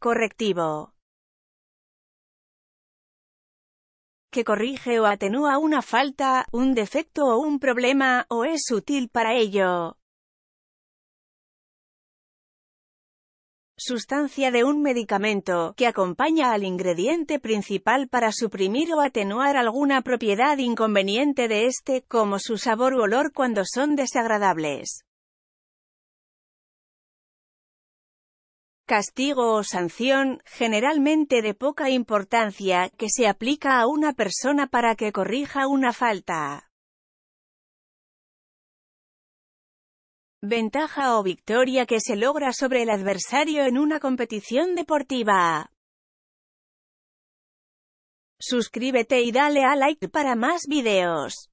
Correctivo. que corrige o atenúa una falta, un defecto o un problema, o es útil para ello. Sustancia de un medicamento, que acompaña al ingrediente principal para suprimir o atenuar alguna propiedad inconveniente de este, como su sabor u olor cuando son desagradables. castigo o sanción, generalmente de poca importancia, que se aplica a una persona para que corrija una falta. Ventaja o victoria que se logra sobre el adversario en una competición deportiva. Suscríbete y dale a like para más videos.